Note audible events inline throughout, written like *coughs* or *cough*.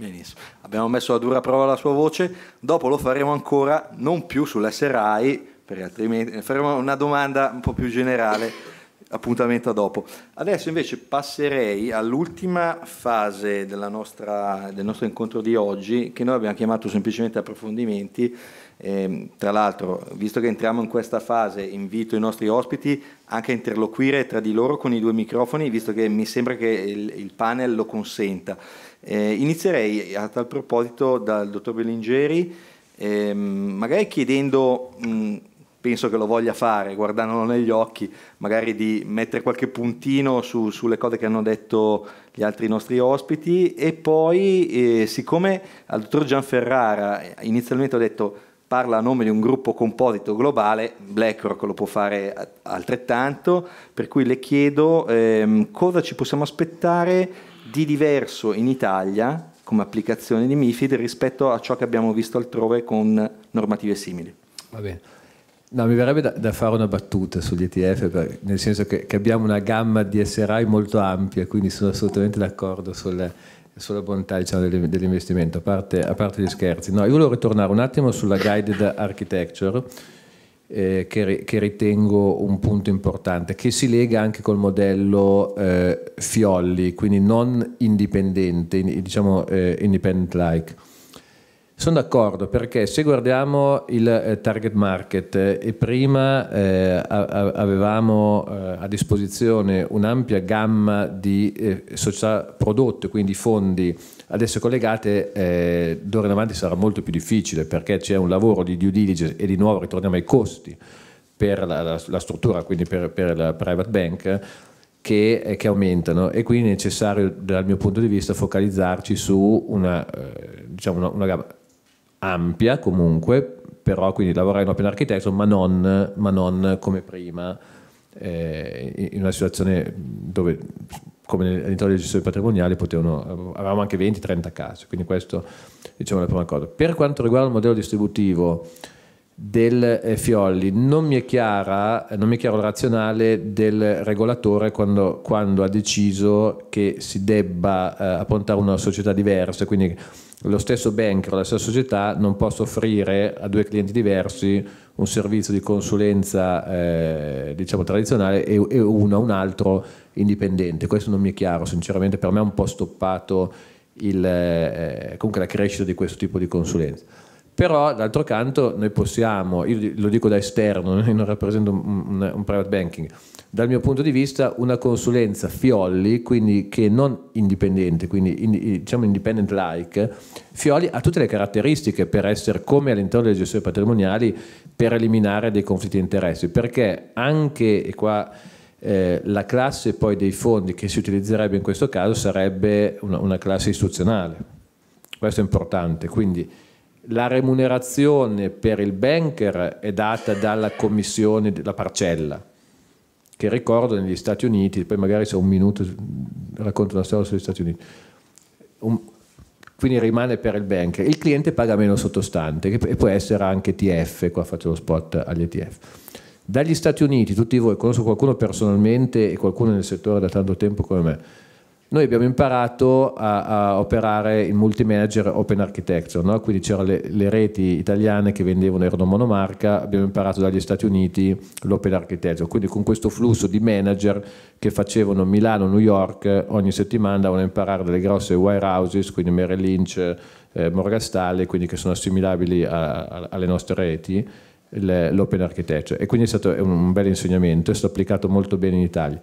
Benissimo. Abbiamo messo a dura prova la sua voce, dopo lo faremo ancora, non più sull'SRAI, perché altrimenti eh, faremo una domanda un po' più generale, *laughs* appuntamento dopo. Adesso invece passerei all'ultima fase nostra, del nostro incontro di oggi, che noi abbiamo chiamato semplicemente approfondimenti, eh, tra l'altro, visto che entriamo in questa fase, invito i nostri ospiti anche a interloquire tra di loro con i due microfoni, visto che mi sembra che il, il panel lo consenta. Eh, inizierei a tal proposito dal dottor Bellingeri, ehm, magari chiedendo, mh, penso che lo voglia fare, guardandolo negli occhi, magari di mettere qualche puntino su, sulle cose che hanno detto gli altri nostri ospiti e poi, eh, siccome al dottor Gianferrara eh, inizialmente ho detto parla a nome di un gruppo composito globale, BlackRock lo può fare altrettanto, per cui le chiedo ehm, cosa ci possiamo aspettare di diverso in Italia come applicazione di MIFID rispetto a ciò che abbiamo visto altrove con normative simili. Va bene. No, mi verrebbe da, da, fare una battuta sugli ETF, per, nel senso che, che, abbiamo una gamma di SRI molto ampia, quindi sono assolutamente d'accordo sul sulla bontà diciamo, dell'investimento, a parte, a parte, gli scherzi. No, io volevo ritornare un attimo sulla guided architecture, eh, che, che, ritengo un punto importante, che si lega anche col modello eh, Fiolli, quindi non indipendente, diciamo eh, independent-like. Sono d'accordo perché se guardiamo il eh, target market eh, e prima eh, avevamo eh, a disposizione un'ampia gamma di eh, società prodotte, quindi fondi adesso collegate eh, d'ora in avanti sarà molto più difficile perché c'è un lavoro di due diligence e di nuovo ritorniamo ai costi per la, la, la struttura, quindi per, per, la private bank. Che, che, aumentano e quindi è necessario dal mio punto di vista focalizzarci su una, diciamo una, una gamma ampia comunque, però quindi lavorare in open architecture, ma non, ma non come prima, eh, in una situazione dove come all'interno delle gestioni patrimoniali potevano, avevamo anche 20-30 casi, quindi questo diciamo è la prima cosa. Per quanto riguarda il modello distributivo, del eh, Fiolli. Non mi, chiara, non mi, è chiaro il razionale del regolatore quando, quando ha deciso che si debba eh, appuntare una società diversa, quindi lo stesso banker, la stessa società non possa offrire a due clienti diversi un servizio di consulenza eh, diciamo tradizionale e, e uno a un altro indipendente. Questo non mi è chiaro, sinceramente per me è un po' stoppato il, eh, comunque la crescita di questo tipo di consulenza. Però d'altro canto noi possiamo, io lo dico da esterno, *laughs* non rappresento un, un, un private banking, dal mio punto di vista una consulenza Fioli, quindi che non indipendente, quindi in, diciamo independent like, Fioli ha tutte le caratteristiche per essere come all'interno delle gestioni patrimoniali per eliminare dei conflitti di interessi, perché anche e qua eh, la classe poi dei fondi che si utilizzerebbe in questo caso sarebbe una, una classe istituzionale. Questo è importante, quindi la remunerazione per il banker è data dalla commissione della parcella, che ricordo negli Stati Uniti, poi magari se un minuto racconto una storia sugli Stati Uniti, un, quindi rimane per il banker. Il cliente paga meno sottostante, che può essere anche ETF, qua faccio lo spot agli ETF. Dagli Stati Uniti, tutti voi, conosco qualcuno personalmente e qualcuno nel settore da tanto tempo come me, noi abbiamo imparato a, a operare in multi-manager open architecture, no? quindi c'erano le, le, reti italiane che vendevano, erano monomarca, abbiamo imparato dagli Stati Uniti l'open architecture, quindi con questo flusso di manager che facevano Milano, New York, ogni settimana andavano a imparare delle grosse warehouses, quindi Merrill Lynch, eh, Morgan Stanley, quindi che sono assimilabili a, a, alle nostre reti, l'open architecture. E quindi è stato un bel insegnamento, è stato applicato molto bene in Italia.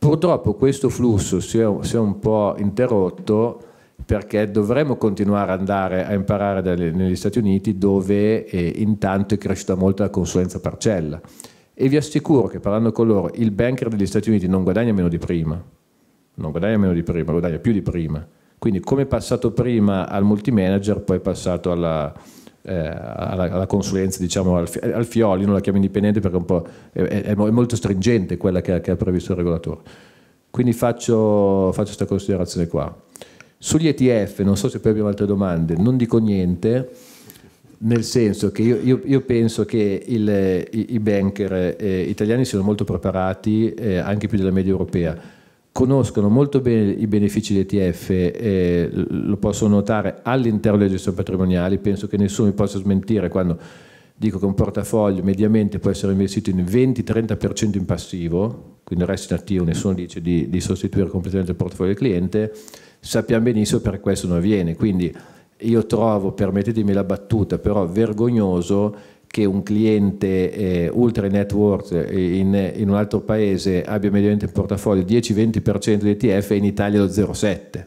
Purtroppo questo flusso si è, si è un po' interrotto perché dovremmo continuare ad andare a imparare dalle, negli Stati Uniti dove eh, intanto è cresciuta molto la consulenza parcella e vi assicuro che parlando con loro il banker degli Stati Uniti non guadagna meno di prima non guadagna meno di prima, guadagna più di prima quindi come è passato prima al multimanager poi è passato alla, eh, alla, alla, consulenza, diciamo, al, al, Fioli, non la chiamo indipendente perché è, è, è, molto stringente quella che, che, ha previsto il regolatore. Quindi faccio, faccio questa considerazione qua. Sugli ETF, non so se poi abbiamo altre domande, non dico niente, nel senso che io, io, io penso che il, i, i, banker eh, italiani siano molto preparati, eh, anche più della media europea conoscono molto bene i benefici dell'ETF, ETF eh, lo possono notare all'interno delle gestioni patrimoniali, penso che nessuno mi possa smentire quando dico che un portafoglio mediamente può essere investito in 20-30% in passivo, quindi il resto in attivo, nessuno dice di, di sostituire completamente il portafoglio del cliente, sappiamo benissimo perché questo non avviene, quindi io trovo, permettetemi la battuta, però vergognoso che un cliente eh, ultra network eh, in, in, un altro paese abbia mediamente in portafoglio 10-20% di ETF e in Italia lo 0,7%.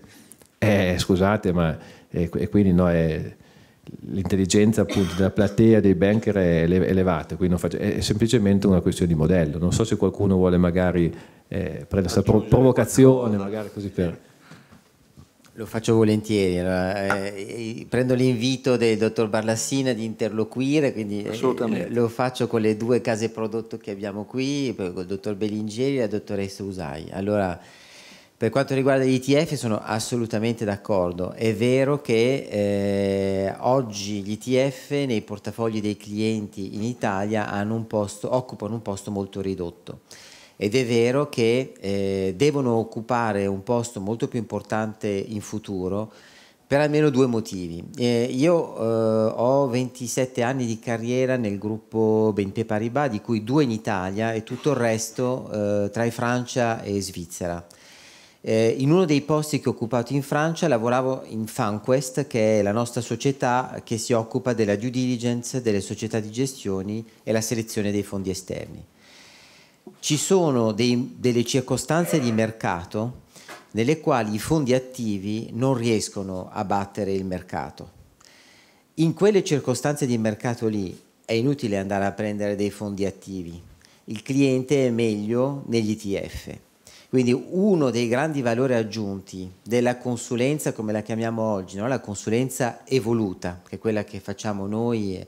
Eh, scusate, ma eh, quindi no, l'intelligenza della platea dei banker è elevata, quindi faccio, è semplicemente una questione di modello. Non so se qualcuno vuole magari eh, prendere questa provocazione, magari così per... Lo faccio volentieri, allora, eh, prendo l'invito del dottor Barlassina di interloquire, quindi eh, lo faccio con le due case prodotto che abbiamo qui, con il dottor Belingeri e la dottoressa Usai. Allora, per quanto riguarda gli ETF sono assolutamente d'accordo, è vero che eh, oggi gli ETF nei portafogli dei clienti in Italia un posto, occupano un posto molto ridotto ed è vero che eh, devono occupare un posto molto più importante in futuro per almeno due motivi. Eh, io eh, ho 27 anni di carriera nel gruppo BNP Paribas, di cui due in Italia e tutto il resto eh, tra Francia e Svizzera. Eh, in uno dei posti che ho occupato in Francia lavoravo in FanQuest, che è la nostra società che si occupa della due diligence delle società di gestione e la selezione dei fondi esterni ci sono dei, delle circostanze di mercato nelle quali i fondi attivi non riescono a battere il mercato. In quelle circostanze di mercato lì è inutile andare a prendere dei fondi attivi, il cliente è meglio negli ETF. Quindi uno dei grandi valori aggiunti della consulenza, come la chiamiamo oggi, no? la consulenza evoluta, che è quella che facciamo noi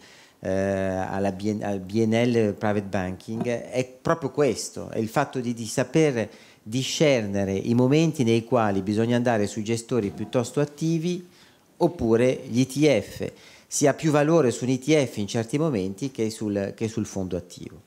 eh, alla Bien- al Biennale Private Banking è proprio questo, è il fatto di, di saper discernere i momenti nei quali bisogna andare su gestori piuttosto attivi oppure gli ETF. Si ha più valore su un ETF in certi momenti che sul, che sul fondo attivo.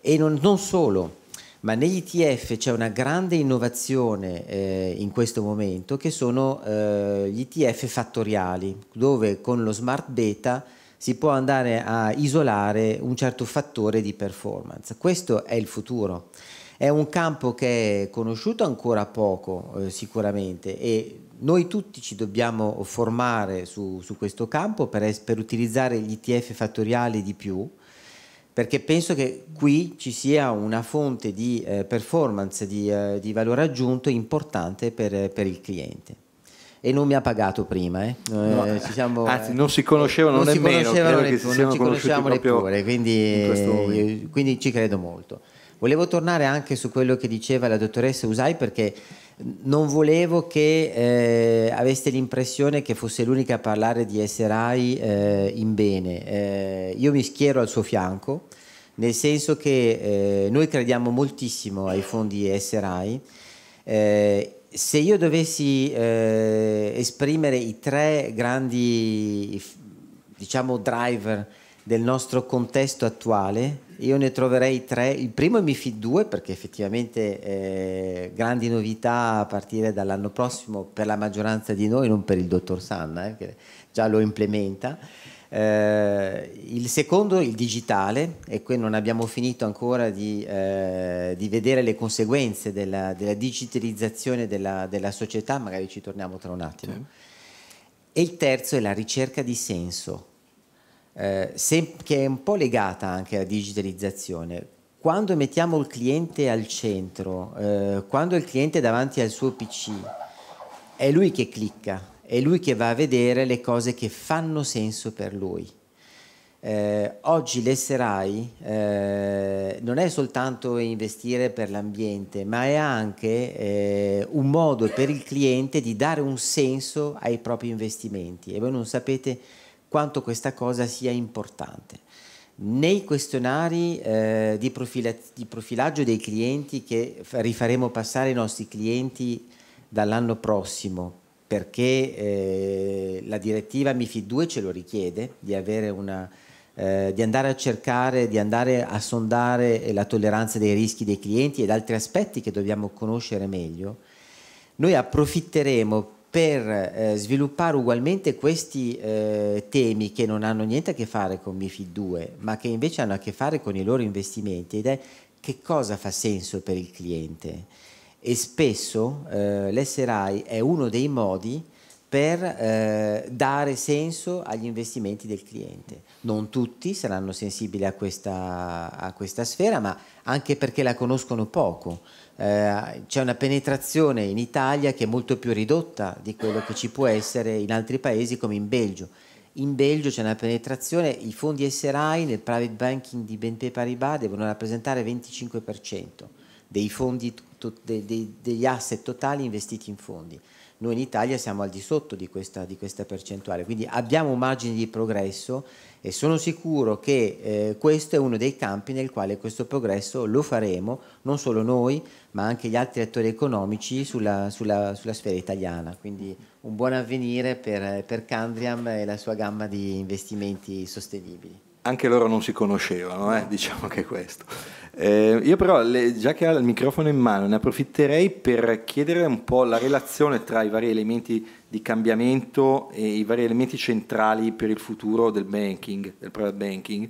E non, non, solo, ma negli ETF c'è una grande innovazione eh, in questo momento che sono eh, gli ETF fattoriali, dove con lo smart beta si può andare a isolare un certo fattore di performance. Questo è il futuro. È un campo che è conosciuto ancora poco eh, sicuramente e noi tutti ci dobbiamo formare su, su questo campo per, es, per utilizzare gli ITF fattoriali di più perché penso che qui ci sia una fonte di eh, performance, di, eh, di, valore aggiunto importante per, per il cliente e non mi ha pagato prima. Eh. No, eh, siamo, anzi, eh, non si conoscevano non nemmeno. Si conoscevano neppure, si non ci conosciamo neppure, quindi, quindi ci credo molto. Volevo tornare anche su quello che diceva la dottoressa Usai perché non volevo che eh, aveste l'impressione che fosse l'unica a parlare di SRI eh, in bene. Eh, io mi schiero al suo fianco, nel senso che eh, noi crediamo moltissimo ai fondi SRI. Eh, se io dovessi eh, esprimere i tre grandi diciamo, driver del nostro contesto attuale, io ne troverei tre. Il primo è MIFID 2 perché effettivamente eh, grandi novità a partire dall'anno prossimo per la maggioranza di noi, non per il dottor Sanna eh, che già lo implementa. Eh, il secondo, il digitale, e qui non abbiamo finito ancora di, eh, di vedere le conseguenze della, della digitalizzazione della, della, società, magari ci torniamo tra un attimo. Sì. E il terzo è la ricerca di senso, eh, se, che è un po' legata anche alla digitalizzazione. Quando mettiamo il cliente al centro, eh, quando il cliente è davanti al suo PC, è lui che clicca, è lui che va a vedere le cose che fanno senso per lui. Eh, oggi l'esserai eh, non è soltanto investire per l'ambiente, ma è anche eh, un modo per il cliente di dare un senso ai propri investimenti e voi non sapete quanto questa cosa sia importante. Nei questionari eh, di, profila di profilaggio dei clienti che rifaremo passare ai nostri clienti dall'anno prossimo perché eh, la direttiva MIFID 2 ce lo richiede di, una, eh, di andare a cercare, di andare a sondare la tolleranza dei rischi dei clienti ed altri aspetti che dobbiamo conoscere meglio, noi approfitteremo per eh, sviluppare ugualmente questi eh, temi che non hanno niente a che fare con MIFID 2, ma che invece hanno a che fare con i loro investimenti ed è che cosa fa senso per il cliente e spesso eh, l'SRI è uno dei modi per eh, dare senso agli investimenti del cliente. Non tutti saranno sensibili a questa, a questa sfera, ma anche perché la conoscono poco. Eh, c'è una penetrazione in Italia che è molto più ridotta di quello che ci può essere in altri paesi come in Belgio. In Belgio c'è una penetrazione, i fondi SRI nel private banking di BNP Paribas devono rappresentare il 25% dei fondi de, de, degli asset totali investiti in fondi. Noi in Italia siamo al di sotto di questa, di questa percentuale, quindi abbiamo margini di progresso e sono sicuro che eh, questo è uno dei campi nel quale questo progresso lo faremo, non solo noi, ma anche gli altri attori economici sulla, sulla, sulla sfera italiana. Quindi un buon avvenire per, per Candriam e la sua gamma di investimenti sostenibili anche loro non si conoscevano, eh? *laughs* diciamo che è questo. Eh, io però, le, già che ha il microfono in mano, ne approfitterei per chiedere un po' la relazione tra i vari elementi di cambiamento e i vari elementi centrali per il futuro del banking, del private banking,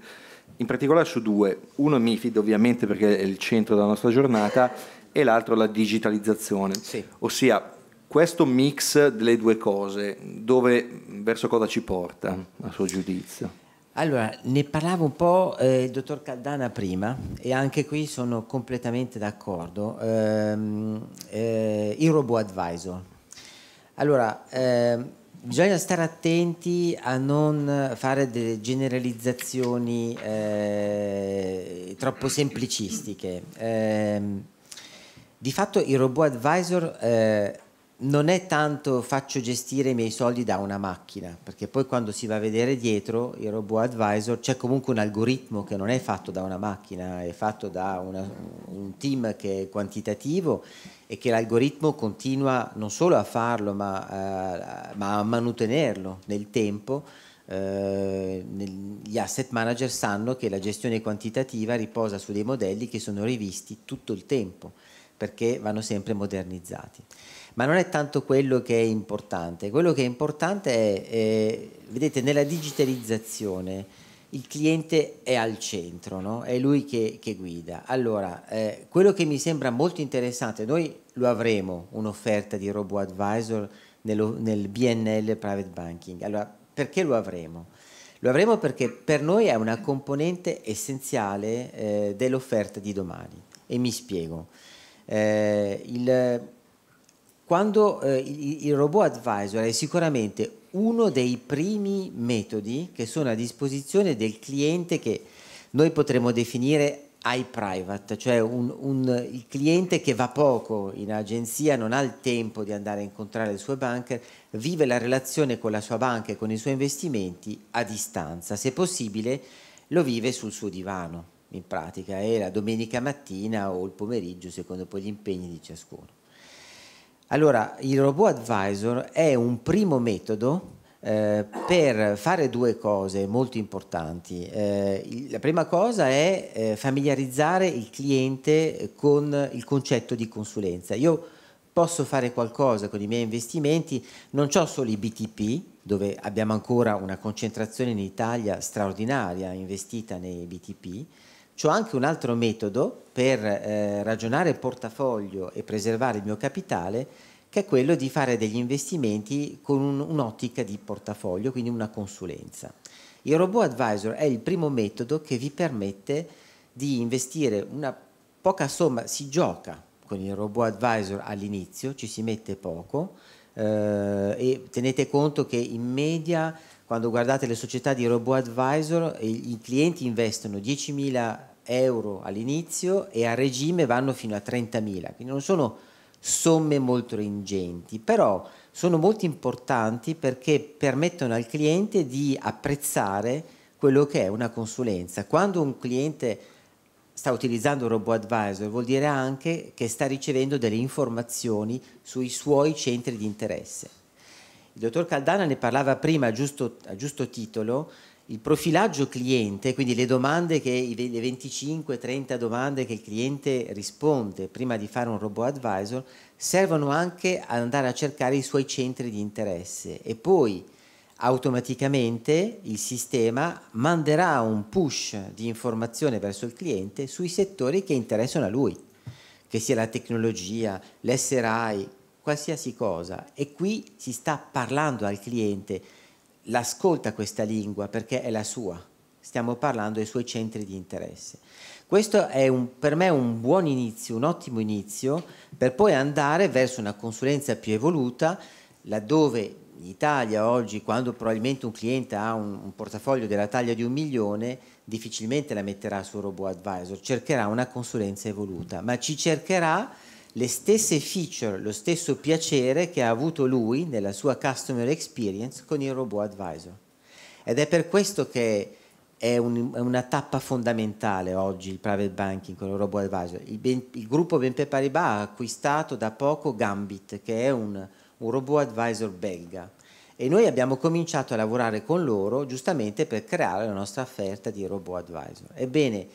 in particolare su due. Uno è MIFID, ovviamente, perché è il centro della nostra giornata, e l'altro la digitalizzazione, sì. ossia questo mix delle due cose, dove, verso cosa ci porta, mm. a suo giudizio? Allora, ne parlava un po' eh, il dottor Caldana prima e anche qui sono completamente d'accordo. Ehm, eh, il robot advisor. Allora, eh, bisogna stare attenti a non fare delle generalizzazioni eh, troppo semplicistiche. Ehm, di fatto il robot advisor eh, non è tanto faccio gestire i miei soldi da una macchina, perché poi quando si va a vedere dietro il robot advisor c'è comunque un algoritmo che non è fatto da una macchina, è fatto da una, un team che è quantitativo e che l'algoritmo continua non solo a farlo ma, eh, ma a mantenerlo nel tempo. Eh, nel, gli asset manager sanno che la gestione quantitativa riposa su dei modelli che sono rivisti tutto il tempo perché vanno sempre modernizzati ma non è tanto quello che è importante. Quello che è importante è, eh, vedete, nella digitalizzazione il cliente è al centro, no? è lui che, che guida. Allora, eh, quello che mi sembra molto interessante, noi lo avremo un'offerta di RoboAdvisor nello, nel BNL Private Banking. Allora, perché lo avremo? Lo avremo perché per noi è una componente essenziale eh, dell'offerta di domani. E mi spiego. Eh, il, quando eh, il robot advisor è sicuramente uno dei primi metodi che sono a disposizione del cliente che noi potremmo definire iPrivate, cioè un, un, il cliente che va poco in agenzia, non ha il tempo di andare a incontrare le sue banche, vive la relazione con la sua banca e con i suoi investimenti a distanza, se possibile lo vive sul suo divano in pratica, è la domenica mattina o il pomeriggio secondo poi gli impegni di ciascuno. Allora, il robot advisor è un primo metodo eh, per fare due cose molto importanti. Eh, la prima cosa è eh, familiarizzare il cliente con il concetto di consulenza. Io posso fare qualcosa con i miei investimenti, non ho solo i BTP, dove abbiamo ancora una concentrazione in Italia straordinaria investita nei BTP, C'ho anche un altro metodo per eh, ragionare il portafoglio e preservare il mio capitale, che è quello di fare degli investimenti con un'ottica di portafoglio, quindi una consulenza. Il robot advisor è il primo metodo che vi permette di investire una poca somma, si gioca con il robot advisor all'inizio, ci si mette poco eh, e tenete conto che in media quando guardate le società di robo-advisor, i clienti investono 10.000 euro all'inizio e a regime vanno fino a 30.000, quindi non sono somme molto ingenti, però sono molto importanti perché permettono al cliente di apprezzare quello che è una consulenza. Quando un cliente sta utilizzando un robo-advisor vuol dire anche che sta ricevendo delle informazioni sui suoi centri di interesse. Il dottor Caldana ne parlava prima a giusto, a giusto titolo, il profilaggio cliente, quindi le domande che le 25-30 domande che il cliente risponde prima di fare un robot advisor, servono anche ad andare a cercare i suoi centri di interesse e poi automaticamente il sistema manderà un push di informazione verso il cliente sui settori che interessano a lui, che sia la tecnologia, l'SRI, qualsiasi cosa e qui si sta parlando al cliente, l'ascolta questa lingua perché è la sua, stiamo parlando dei suoi centri di interesse. Questo è un, per me un buon inizio, un ottimo inizio per poi andare verso una consulenza più evoluta laddove in Italia oggi, quando probabilmente un cliente ha un, un, portafoglio della taglia di un milione, difficilmente la metterà su Robo Advisor, cercherà una consulenza evoluta, ma ci cercherà le stesse feature, lo stesso piacere che ha avuto lui nella sua customer experience con il robot advisor. Ed è per questo che è, un, è una tappa fondamentale oggi il private banking con il robot advisor. Il, ben, il gruppo BNP Paribas ha acquistato da poco Gambit, che è un, un robot advisor belga e noi abbiamo cominciato a lavorare con loro giustamente per creare la nostra offerta di robot advisor. Ebbene,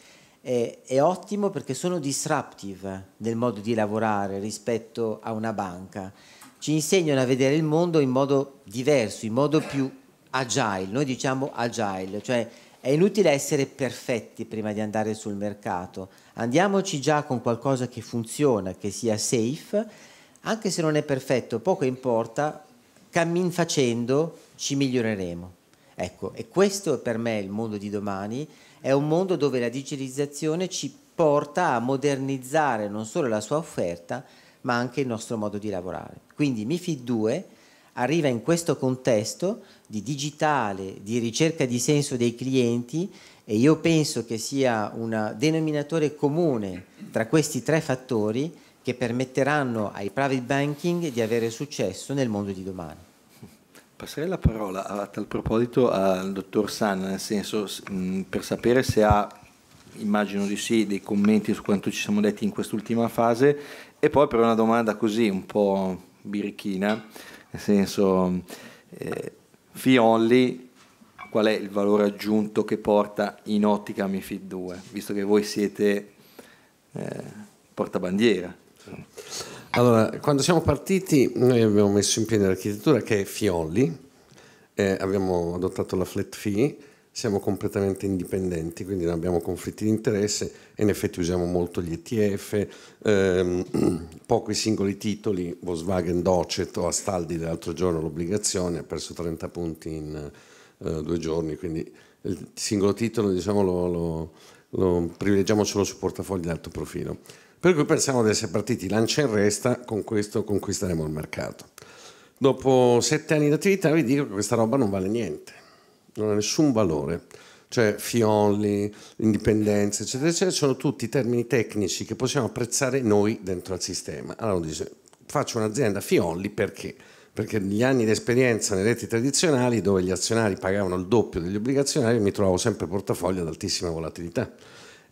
è, è ottimo perché sono disruptive nel modo di lavorare rispetto a una banca. Ci insegnano a vedere il mondo in modo diverso, in modo più agile. Noi diciamo agile, cioè è inutile essere perfetti prima di andare sul mercato. Andiamoci già con qualcosa che funziona, che sia safe, anche se non è perfetto, poco importa, cammin facendo ci miglioreremo. Ecco, e questo per me è il mondo di domani è un mondo dove la digitalizzazione ci porta a modernizzare non solo la sua offerta, ma anche il nostro modo di lavorare. Quindi MIFID 2 arriva in questo contesto di digitale, di ricerca di senso dei clienti e io penso che sia un denominatore comune tra questi tre fattori che permetteranno ai private banking di avere successo nel mondo di domani. Passerei la parola a tal proposito al dottor San, nel senso per sapere se ha, immagino di sì, dei commenti su quanto ci siamo detti in quest'ultima fase e poi per una domanda così un po' birichina, nel senso eh, fee qual è il valore aggiunto che porta in ottica MIFID 2, visto che voi siete eh, portabandiera. Sì. Allora, quando siamo partiti noi abbiamo messo in piedi l'architettura che è Fiolli, eh, abbiamo adottato la flat fee, siamo completamente indipendenti, quindi non abbiamo conflitti di interesse e in effetti usiamo molto gli ETF, ehm, *clears throat* poco i singoli titoli, Volkswagen Docet o Astaldi l'altro giorno l'obbligazione, ha perso 30 punti in eh, due giorni, quindi il singolo titolo diciamo, lo, lo, lo privilegiamo solo su portafogli di alto profilo. Per cui pensiamo di essere partiti lancia in resta, con questo conquisteremo il mercato. Dopo sette anni di attività vi dico che questa roba non vale niente, non ha nessun valore. Cioè Fiolli, indipendenza, eccetera, eccetera, sono tutti termini tecnici che possiamo apprezzare noi dentro al sistema. Allora uno dice, faccio un'azienda Fiolli perché? perché negli anni di esperienza nelle reti tradizionali dove gli azionari pagavano il doppio degli obbligazionari mi trovavo sempre portafoglio ad altissima volatilità.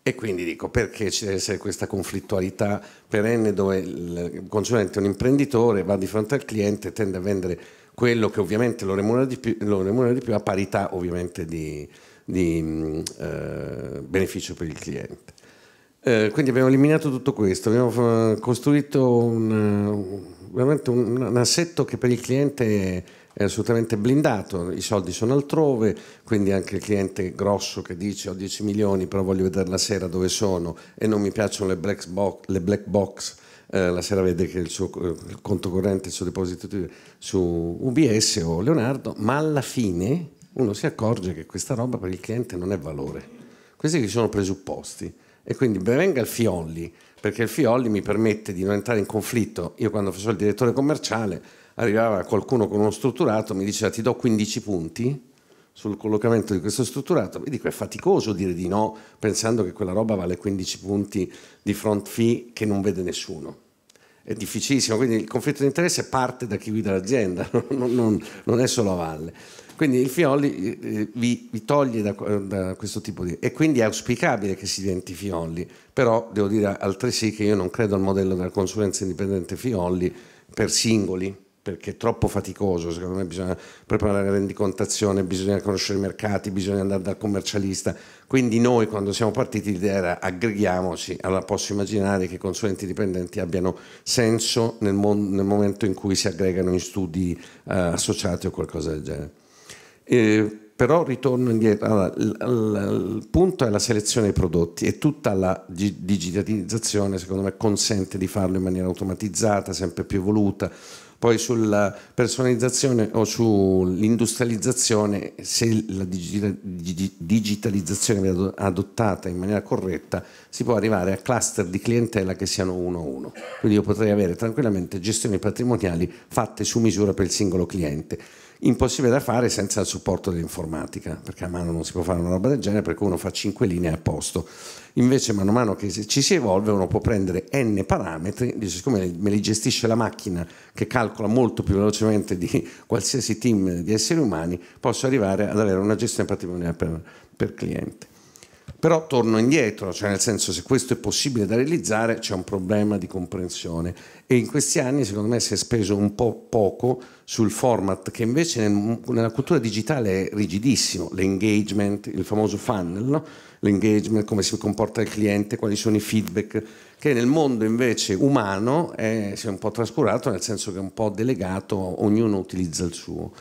E quindi dico perché ci deve essere questa conflittualità perenne dove il consulente è un imprenditore, va di fronte al cliente, tende a vendere quello che ovviamente lo remunera di più, remunera di più a parità ovviamente di, di eh, beneficio per il cliente. Eh, quindi abbiamo eliminato tutto questo, abbiamo eh, costruito un, eh, veramente un, un assetto che per il cliente... È, è assolutamente blindato, i soldi sono altrove, quindi anche il cliente grosso che dice ho 10 milioni però voglio vedere la sera dove sono e non mi piacciono le black box, le black box eh, la sera vede che il suo eh, il conto corrente, il suo deposito su UBS o Leonardo, ma alla fine uno si accorge che questa roba per il cliente non è valore. Questi sono presupposti e quindi benvenga il Fiolli, perché il Fiolli mi permette di non entrare in conflitto. Io quando faccio il direttore commerciale arrivava qualcuno con uno strutturato, mi diceva ti do 15 punti sul collocamento di questo strutturato, mi dico è faticoso dire di no pensando che quella roba vale 15 punti di front fee che non vede nessuno. È difficilissimo, quindi il conflitto di interesse parte da chi guida l'azienda, *laughs* non, non, non è solo a valle. Quindi il Fiolli eh, eh, vi, vi toglie da, eh, da, questo tipo di... E quindi è auspicabile che si diventi Fiolli, però devo dire altresì che io non credo al modello della consulenza indipendente Fiolli per singoli, perché è troppo faticoso, secondo me bisogna preparare la rendicontazione, bisogna conoscere i mercati, bisogna andare dal commercialista. Quindi noi quando siamo partiti l'idea era aggreghiamoci, allora posso immaginare che i consulenti dipendenti abbiano senso nel, nel momento in cui si aggregano in studi eh, associati o qualcosa del genere. E, però ritorno indietro, allora, il punto è la selezione dei prodotti e tutta la digitalizzazione secondo me consente di farlo in maniera automatizzata, sempre più evoluta poi sulla personalizzazione o sull'industrializzazione, se la digitalizzazione viene adottata in maniera corretta, si può arrivare a cluster di clientela che siano uno a uno. Quindi io potrei avere tranquillamente gestioni patrimoniali fatte su misura per il singolo cliente. Impossibile da fare senza il supporto dell'informatica, perché a mano non si può fare una roba del genere, perché uno fa cinque linee a posto Invece mano a mano che ci si evolve uno può prendere n parametri, siccome me li gestisce la macchina che calcola molto più velocemente di qualsiasi team di esseri umani, posso arrivare ad avere una gestione patrimoniale per, per cliente. Però torno indietro, cioè nel senso se questo è possibile da realizzare c'è un problema di comprensione e in questi anni secondo me si è speso un po' poco sul format che invece nel, nella cultura digitale è rigidissimo, l'engagement, il famoso funnel, no? l'engagement, come si comporta il cliente, quali sono i feedback, che nel mondo invece umano è, si è un po' trascurato, nel senso che è un po' delegato, ognuno utilizza il suo.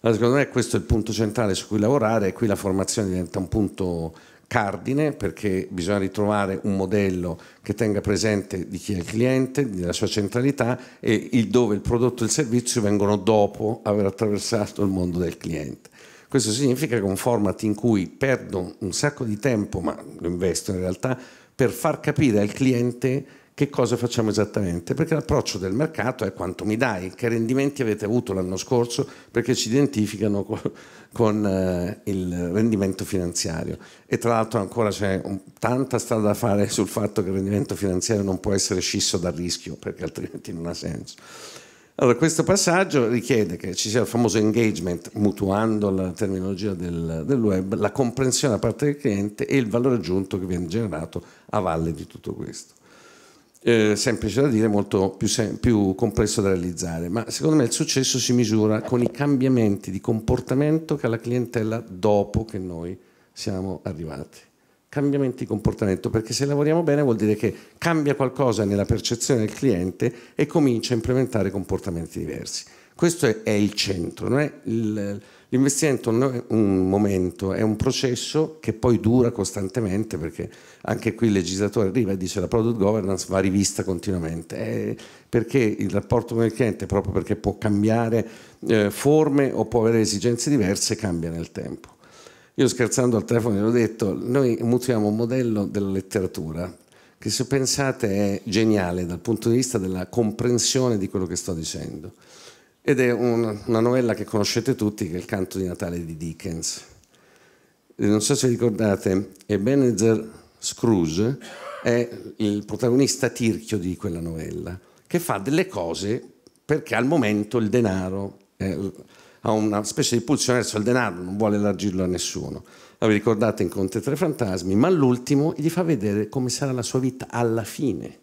Allora, secondo me questo è il punto centrale su cui lavorare e qui la formazione diventa un punto cardine perché bisogna ritrovare un modello che tenga presente di chi è il cliente, della sua centralità e il dove il prodotto e il servizio vengono dopo aver attraversato il mondo del cliente. Questo significa che un format in cui perdo un sacco di tempo, ma lo investo in realtà, per far capire al cliente che cosa facciamo esattamente? Perché l'approccio del mercato è quanto mi dai, che rendimenti avete avuto l'anno scorso, perché ci identificano con, con eh, il rendimento finanziario. E tra l'altro ancora c'è un, tanta strada da fare sul fatto che il rendimento finanziario non può essere scisso dal rischio, perché altrimenti non ha senso. Allora, questo passaggio richiede che ci sia il famoso engagement, mutuando la terminologia del, del web, la comprensione da parte del cliente e il valore aggiunto che viene generato a valle di tutto questo eh, semplice da dire, molto più, più, complesso da realizzare, ma secondo me il successo si misura con i cambiamenti di comportamento che ha la clientela dopo che noi siamo arrivati. Cambiamenti di comportamento, perché se lavoriamo bene vuol dire che cambia qualcosa nella percezione del cliente e comincia a implementare comportamenti diversi. Questo è, è il centro, non è il L'investimento non è un momento, è un processo che poi dura costantemente perché anche qui il legislatore arriva e dice la product governance va rivista continuamente eh, perché il rapporto con il cliente proprio perché può cambiare eh, forme o può avere esigenze diverse cambia nel tempo. Io scherzando al telefono gli ho detto noi mutiamo un modello della letteratura che se pensate è geniale dal punto di vista della comprensione di quello che sto dicendo ed è un, una novella che conoscete tutti, che è il canto di Natale di Dickens. E eh, non so se ricordate, Ebenezer Scrooge è il protagonista tirchio di quella novella, che fa delle cose perché al momento il denaro è, eh, ha una specie di pulsione verso il denaro, non vuole elargirlo a nessuno. La vi ricordate in Conte tre fantasmi, ma all'ultimo gli fa vedere come sarà la sua vita alla fine.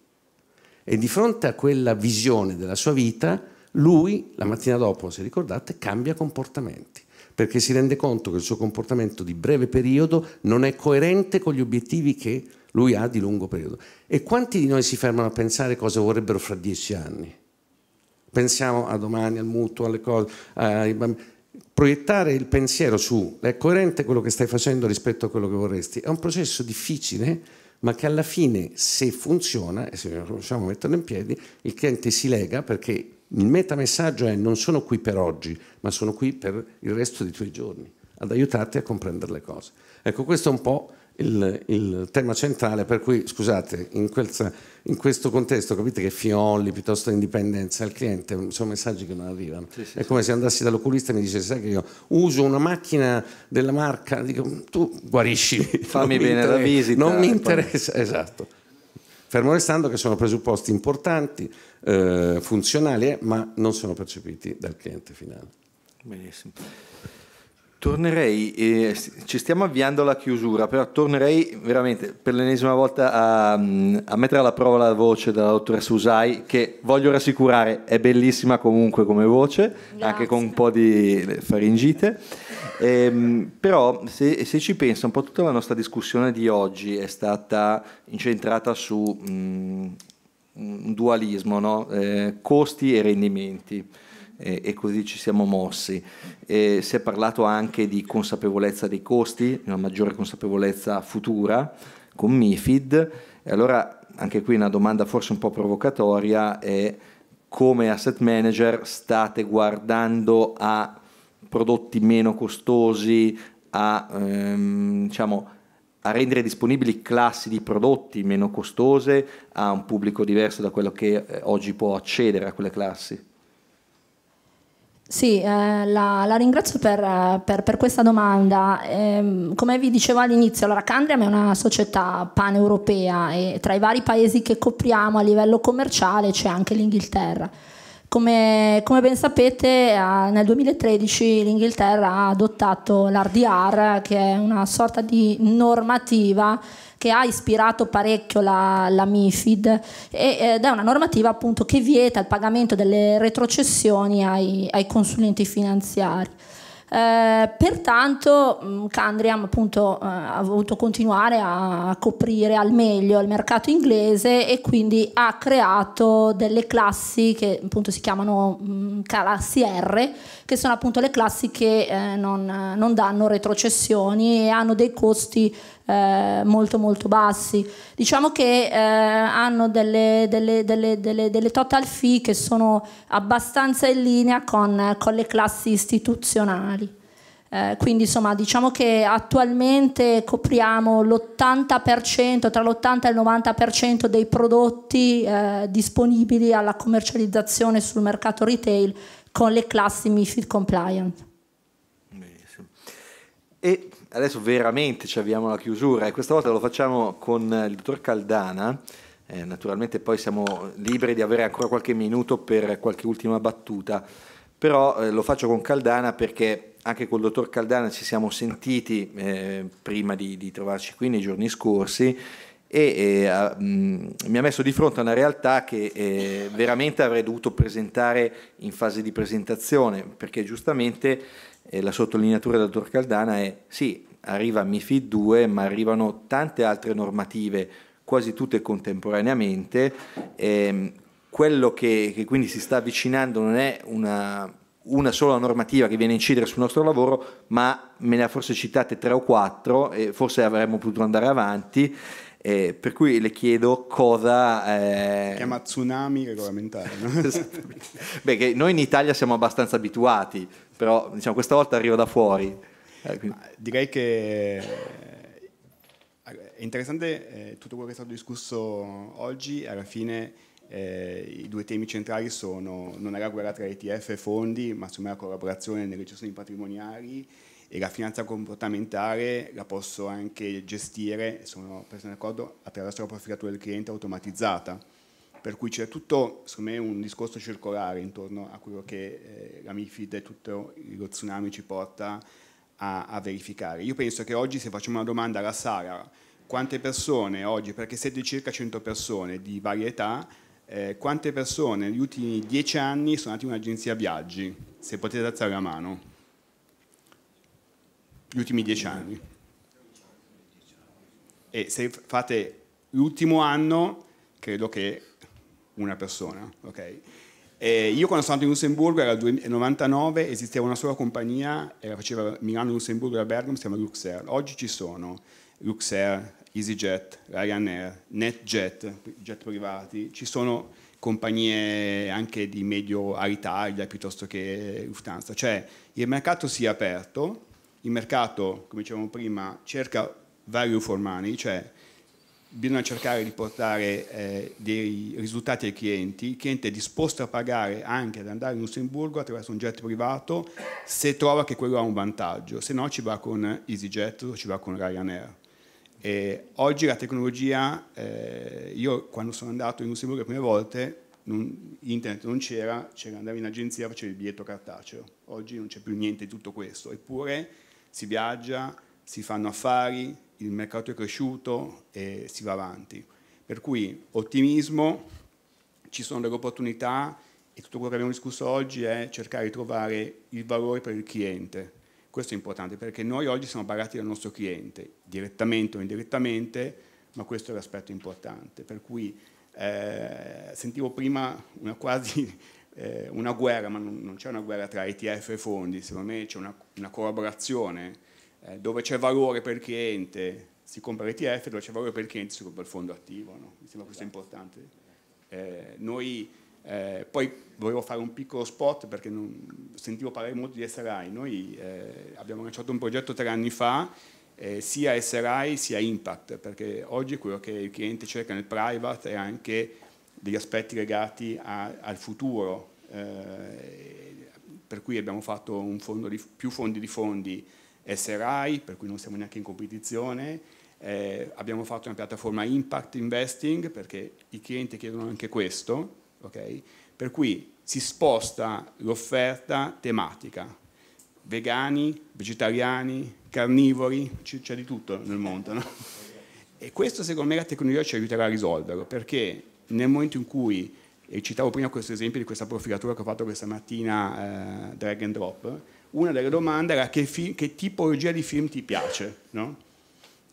E di fronte a quella visione della sua vita, lui, la mattina dopo, se ricordate, cambia comportamenti perché si rende conto che il suo comportamento di breve periodo non è coerente con gli obiettivi che lui ha di lungo periodo. E quanti di noi si fermano a pensare cosa vorrebbero fra dieci anni? Pensiamo a domani, al mutuo, alle cose, ai proiettare il pensiero su è coerente quello che stai facendo rispetto a quello che vorresti è un processo difficile ma che alla fine se funziona e se riusciamo a metterlo in piedi il cliente si lega perché il metamessaggio è non sono qui per oggi, ma sono qui per il resto dei tuoi giorni, ad aiutarti a comprendere le cose. Ecco, questo è un po' il, il tema centrale, per cui, scusate, in, questa, in, questo contesto capite che fioli, piuttosto che indipendenza al cliente, sono messaggi che non arrivano. Sì, sì, è come se andassi dall'oculista e mi dicesse, sai che io uso una macchina della marca, dico, tu guarisci. *laughs* Fammi bene la visita. Non mi interessa, poi... esatto. Fermo restando che sono presupposti importanti, eh, funzionali, ma non sono percepiti dal cliente finale. Benissimo. Tornerei, eh, ci stiamo avviando alla chiusura, però tornerei veramente per l'ennesima volta a, a, mettere alla prova la voce della dottoressa Usai, che voglio rassicurare è bellissima comunque come voce, Grazie. anche con un po' di faringite. Eh, però se, se, ci pensa un po' tutta la nostra discussione di oggi è stata incentrata su mh, mm, un dualismo, no? eh, costi e rendimenti. Eh, e così ci siamo mossi. Eh, si è parlato anche di consapevolezza dei costi, una maggiore consapevolezza futura con MIFID. E allora anche qui una domanda forse un po' provocatoria è come asset manager state guardando a prodotti meno costosi, a ehm, diciamo, a rendere disponibili classi di prodotti meno costose a un pubblico diverso da quello che eh, oggi può accedere a quelle classi? Sì, eh, la, la, ringrazio per, per, per questa domanda. Eh, come vi dicevo all'inizio, allora Candriam è una società paneuropea e tra i vari paesi che copriamo a livello commerciale c'è anche l'Inghilterra. Come, come, ben sapete eh, nel 2013 l'Inghilterra ha adottato l'RDR che è una sorta di normativa che ha ispirato parecchio la, la MIFID ed è una normativa appunto che vieta il pagamento delle retrocessioni ai, ai consulenti finanziari. Eh, pertanto mm, Candriam appunto, eh, ha voluto continuare a coprire al meglio il mercato inglese e quindi ha creato delle classi che appunto si chiamano mh, mm, classi R, che sono appunto le classi che eh, non, non danno retrocessioni e hanno dei costi eh, molto molto bassi. Diciamo che eh, hanno delle, delle, delle, delle, total fee che sono abbastanza in linea con, con le classi istituzionali. Eh, quindi insomma diciamo che attualmente copriamo l'80%, tra l'80 e il 90% dei prodotti eh, disponibili alla commercializzazione sul mercato retail con le classi MIFID compliant. Benissimo. E adesso veramente ci avviamo alla chiusura e questa volta lo facciamo con il dottor Caldana. Eh, naturalmente poi siamo liberi di avere ancora qualche minuto per qualche ultima battuta però eh, lo faccio con Caldana perché anche col dottor Caldana ci siamo sentiti eh, prima di, di, trovarci qui nei giorni scorsi e eh, a, mh, mm, mi ha messo di fronte a una realtà che eh, veramente avrei dovuto presentare in fase di presentazione perché giustamente eh, la sottolineatura del dottor Caldana è sì, arriva MIFID 2 ma arrivano tante altre normative quasi tutte contemporaneamente, ehm, quello che, che quindi si sta avvicinando non è una, una sola normativa che viene a incidere sul nostro lavoro, ma me ne ha forse citate tre o quattro e forse avremmo potuto andare avanti. Eh, per cui le chiedo cosa... Eh... Chiama tsunami regolamentare. No? *laughs* Beh, che noi in Italia siamo abbastanza abituati, però diciamo, questa volta arriva da fuori. Eh, quindi... Direi che eh, è interessante eh, tutto quello che è stato discusso oggi, alla fine eh, I due temi centrali sono non è la guerra tra ETF e fondi, ma insomma la collaborazione nelle gestioni patrimoniali e la finanza comportamentale la posso anche gestire, sono preso d'accordo, attraverso la profilcatura del cliente automatizzata. Per cui c'è tutto, secondo me, un discorso circolare intorno a quello che eh, la MIFID e tutto lo tsunami ci porta a, a verificare. Io penso che oggi se facciamo una domanda alla Sara, quante persone oggi, perché siete circa 100 persone di varie età, eh, quante persone negli ultimi dieci anni sono andate in un'agenzia viaggi, se potete alzare la mano. Gli ultimi dieci anni. E se fate l'ultimo anno, credo che una persona, ok? E io quando sono andato in Lussemburgo era il 99, esisteva una sola compagnia, e la faceva Milano, Lussemburgo e Bergamo, si chiama Luxair. Oggi ci sono Luxair, EasyJet, Ryanair, NetJet, jet privati, ci sono compagnie anche di medio Alitalia piuttosto che Lufthansa, cioè il mercato si è aperto, il mercato, come dicevamo prima, cerca value for money, cioè bisogna cercare di portare eh, dei risultati ai clienti, il cliente è disposto a pagare anche ad andare in Lussemburgo attraverso un jet privato se trova che quello ha un vantaggio, se no ci va con EasyJet o ci va con Ryanair. E oggi la tecnologia, eh, io quando sono andato in Lussemburgo le prime volte, non, internet non c'era, c'era andare in agenzia, facevi il biglietto cartaceo. Oggi non c'è più niente di tutto questo, eppure si viaggia, si fanno affari, il mercato è cresciuto e si va avanti. Per cui ottimismo, ci sono delle opportunità e tutto quello che abbiamo discusso oggi è cercare di trovare il valore per il cliente, questo è importante perché noi oggi siamo pagati dal nostro cliente, direttamente o indirettamente, ma questo è l'aspetto importante. Per cui eh, sentivo prima una quasi *laughs* eh, una guerra, ma non, non c'è una guerra tra ETF e fondi, secondo me c'è una, una collaborazione eh, dove c'è valore per il cliente si compra l'ETF, dove c'è valore per il cliente si compra il fondo attivo. No? Mi sembra questo esatto. importante. Eh, noi eh, poi volevo fare un piccolo spot perché non, sentivo parlare molto di SRI. Noi eh, abbiamo lanciato un progetto tre anni fa, eh, sia SRI sia Impact, perché oggi quello che il cliente cerca nel private è anche degli aspetti legati a, al futuro. Eh, per cui abbiamo fatto di, più fondi di fondi SRI, per cui non siamo neanche in competizione, eh, abbiamo fatto una piattaforma Impact Investing perché i clienti chiedono anche questo Okay? Per cui si sposta l'offerta tematica, vegani, vegetariani, carnivori, c'è di tutto nel mondo. No? E questo secondo me la tecnologia ci aiuterà a risolverlo, perché nel momento in cui, e citavo prima questo esempio di questa profilatura che ho fatto questa mattina, eh, drag and drop, una delle domande era che, che tipologia di film ti piace, no?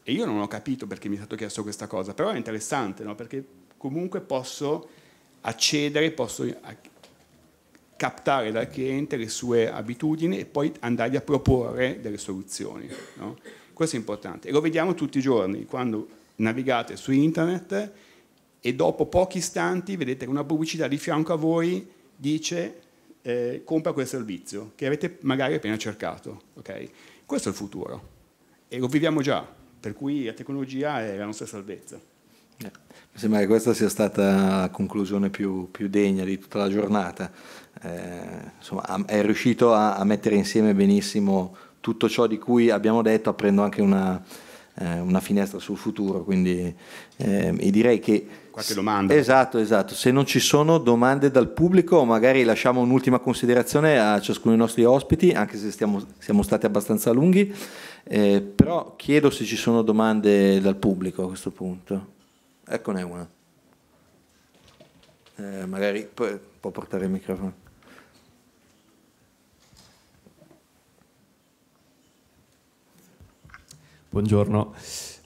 E io non ho capito perché mi è stato chiesto questa cosa, però è interessante, no? Perché comunque posso accedere, posso captare dal cliente le sue abitudini e poi andargli a proporre delle soluzioni. No? Questo è importante e lo vediamo tutti i giorni quando navigate su internet e dopo pochi istanti vedete che una pubblicità di fianco a voi dice eh, compra quel servizio che avete magari appena cercato. Okay? Questo è il futuro e lo viviamo già, per cui la tecnologia è la nostra salvezza. Eh, mi sembra che questa sia stata la conclusione più, più degna di tutta la giornata. Eh, insomma, è riuscito a, a, mettere insieme benissimo tutto ciò di cui abbiamo detto, aprendo anche una, eh, una finestra sul futuro. Quindi eh, direi che. Qualche domanda. Esatto, esatto. Se non ci sono domande dal pubblico, magari lasciamo un'ultima considerazione a ciascuno dei nostri ospiti, anche se stiamo, siamo stati abbastanza lunghi. Eh, però chiedo se ci sono domande dal pubblico a questo punto. Eccone una. Eh, magari può portare il microfono. Buongiorno.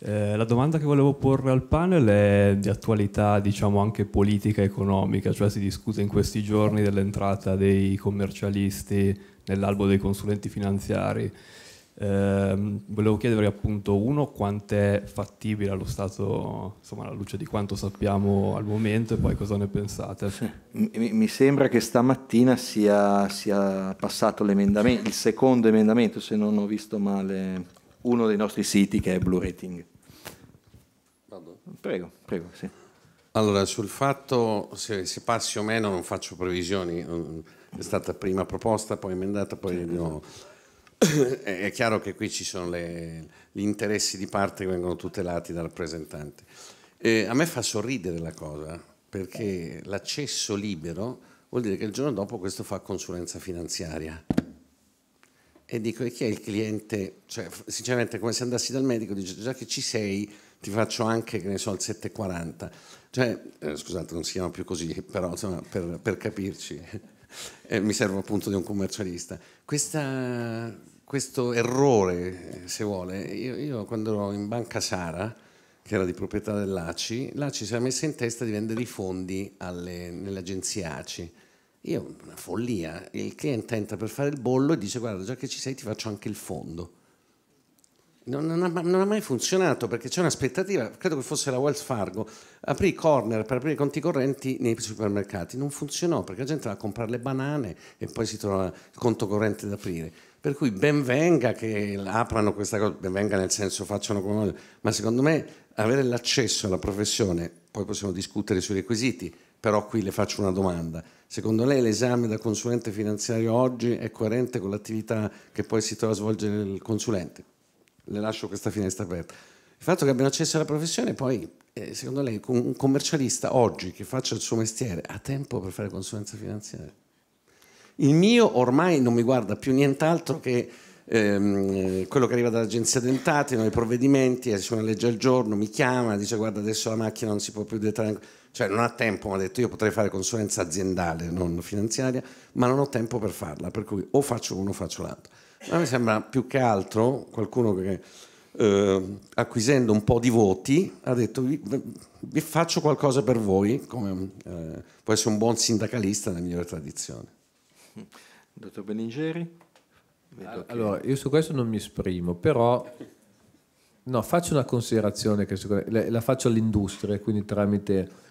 Eh, la domanda che volevo porre al panel è di attualità, diciamo anche politica e economica, cioè si discute in questi giorni dell'entrata dei commercialisti nell'albo dei consulenti finanziari. Eh, volevo chiedervi appunto uno quanto è fattibile allo stato, insomma alla luce di quanto sappiamo al momento e poi cosa ne pensate. Mi, mi sembra che stamattina sia, sia passato il secondo emendamento, se non ho visto male, uno dei nostri siti che è Blue Rating. Prego, prego, sì. Allora, sul fatto se, se, passi o meno non faccio previsioni, è stata prima proposta, poi emendata, poi abbiamo... Sì, esatto. *coughs* è chiaro che qui ci sono le, gli interessi di parte che vengono tutelati dal rappresentante. Eh, a me fa sorridere la cosa, perché l'accesso libero vuol dire che il giorno dopo questo fa consulenza finanziaria. E dico, e chi è il cliente? Cioè, sinceramente, come se andassi dal medico, e dice, già che ci sei, ti faccio anche, che ne so, il 740. Cioè, eh, scusate, non si chiama più così, *laughs* però insomma, per, per capirci eh, mi servo appunto di un commercialista. Questa, questo errore, eh, se vuole, io, io quando ero in banca Sara, che era di proprietà dell'ACI, l'ACI si era messa in testa di vendere i fondi alle, nelle agenzie ACI. Io, una follia, il cliente entra per fare il bollo e dice guarda già che ci sei ti faccio anche il fondo non, non, ha, non, ha, mai funzionato perché c'è un'aspettativa, credo che fosse la Wells Fargo, aprì i corner per aprire i conti correnti nei supermercati, non funzionò perché la gente va a comprare le banane e poi si trova il conto corrente da aprire. Per cui ben venga che aprano questa cosa, ben venga nel senso facciano come vogliono, ma secondo me avere l'accesso alla professione, poi possiamo discutere sui requisiti, però qui le faccio una domanda. Secondo lei l'esame da consulente finanziario oggi è coerente con l'attività che poi si trova a svolgere il consulente? le lascio questa finestra aperta. Il fatto che abbiano accesso alla professione, poi, eh, secondo lei, un commercialista oggi che faccia il suo mestiere ha tempo per fare consulenza finanziaria? Il mio ormai non mi guarda più nient'altro che ehm, quello che arriva dall'agenzia dentati, i provvedimenti, esce eh, una legge al giorno, mi chiama, dice guarda adesso la macchina non si può più detrarre cioè non ha tempo, mi ha detto io potrei fare consulenza aziendale, non finanziaria, ma non ho tempo per farla, per cui o faccio uno o faccio l'altro. Ma mi sembra più che altro qualcuno che eh, acquisendo un po' di voti ha detto vi, vi faccio qualcosa per voi, come eh, può essere un buon sindacalista nella migliore tradizione. Dottor Beningeri? allora, che... io su questo non mi esprimo, però no, faccio una considerazione che la faccio all'industria, quindi tramite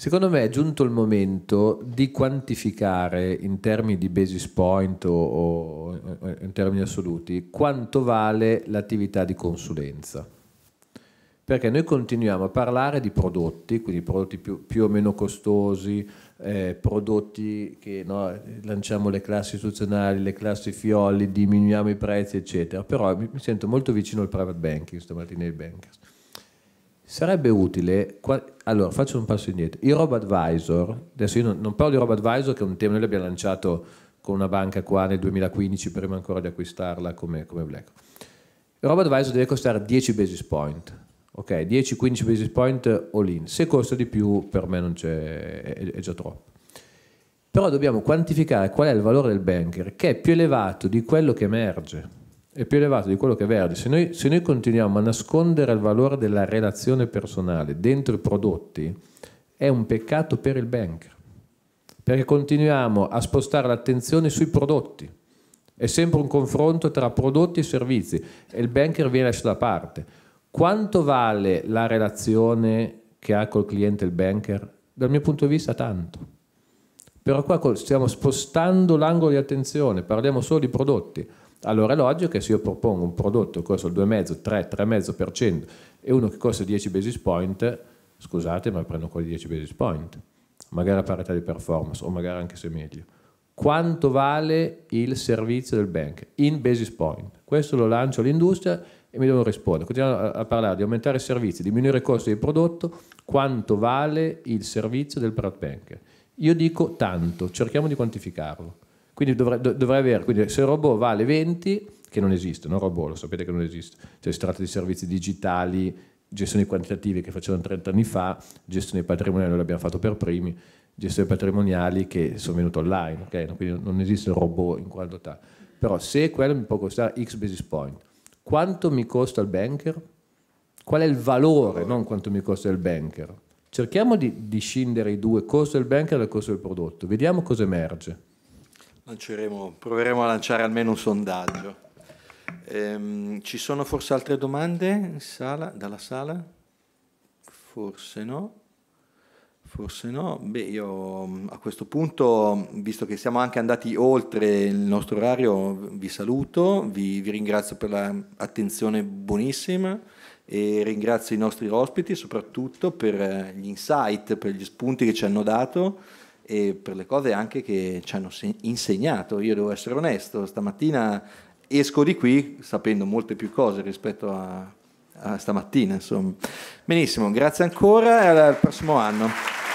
Secondo me è giunto il momento di quantificare in termini di basis point o, o eh, in termini assoluti quanto vale l'attività di consulenza. Perché noi continuiamo a parlare di prodotti, quindi prodotti più, più o meno costosi, eh, prodotti che no, lanciamo le classi istituzionali, le classi fioli, diminuiamo i prezzi, eccetera. Però mi, mi sento molto vicino al private banking stamattina ai bankers Sarebbe utile, allora faccio un passo indietro, il Robo Advisor, adesso io non, non parlo di Robo Advisor che è un tema noi l'abbiamo lanciato con una banca qua nel 2015 prima ancora di acquistarla come, come Black. Il Robo Advisor deve costare 10 basis point, ok, 10-15 basis point all in, se costa di più per me non c'è, è, è già troppo. Però dobbiamo quantificare qual è il valore del banker che è più elevato di quello che emerge è più elevato di quello che è verde. Se noi, se noi continuiamo a nascondere il valore della relazione personale dentro i prodotti, è un peccato per il banker, perché continuiamo a spostare l'attenzione sui prodotti. È sempre un confronto tra prodotti e servizi e il banker viene lasciato da parte. Quanto vale la relazione che ha col cliente il banker? Dal mio punto di vista tanto. Però qua stiamo spostando l'angolo di attenzione, parliamo solo di prodotti. Allora è logico che se io propongo un prodotto che costa il 2,5, 3, 3,5% e uno che costa 10 basis point, scusate ma prendo quelli 10 basis point, magari a parità di performance o magari anche se meglio. Quanto vale il servizio del bank in basis point? Questo lo lancio all'industria e mi devono rispondere. Continuano a parlare di aumentare i servizi, diminuire i costi del prodotto, quanto vale il servizio del private bank? Io dico tanto, cerchiamo di quantificarlo. Quindi dovrei, dovrei avere, quindi se il robot vale 20, che non esistono, robot, lo sapete che non esiste, cioè si tratta di servizi digitali, gestioni quantitative che facevano 30 anni fa, gestione patrimoniale noi l'abbiamo fatto per primi, gestioni patrimoniali che sono venute online, okay? quindi non esiste il robot in quanto tale. Però se quello mi può costare x basis point, quanto mi costa il banker? Qual è il valore, non quanto mi costa il banker? Cerchiamo di, di scindere i due, costo del banker e costo del prodotto, vediamo cosa emerge. Lanceremo, proveremo a lanciare almeno un sondaggio. Ehm, ci sono forse altre domande sala, dalla sala? Forse no. Forse no. Beh, io mm, a questo punto, visto che siamo anche andati oltre il nostro orario, vi saluto, vi, vi ringrazio per l'attenzione buonissima e ringrazio i nostri ospiti soprattutto per eh, gli insight, per gli spunti che ci hanno dato e per le cose anche che ci hanno insegnato. Io devo essere onesto, stamattina esco di qui sapendo molte più cose rispetto a, a stamattina. Insomma. Benissimo, grazie ancora e al prossimo anno.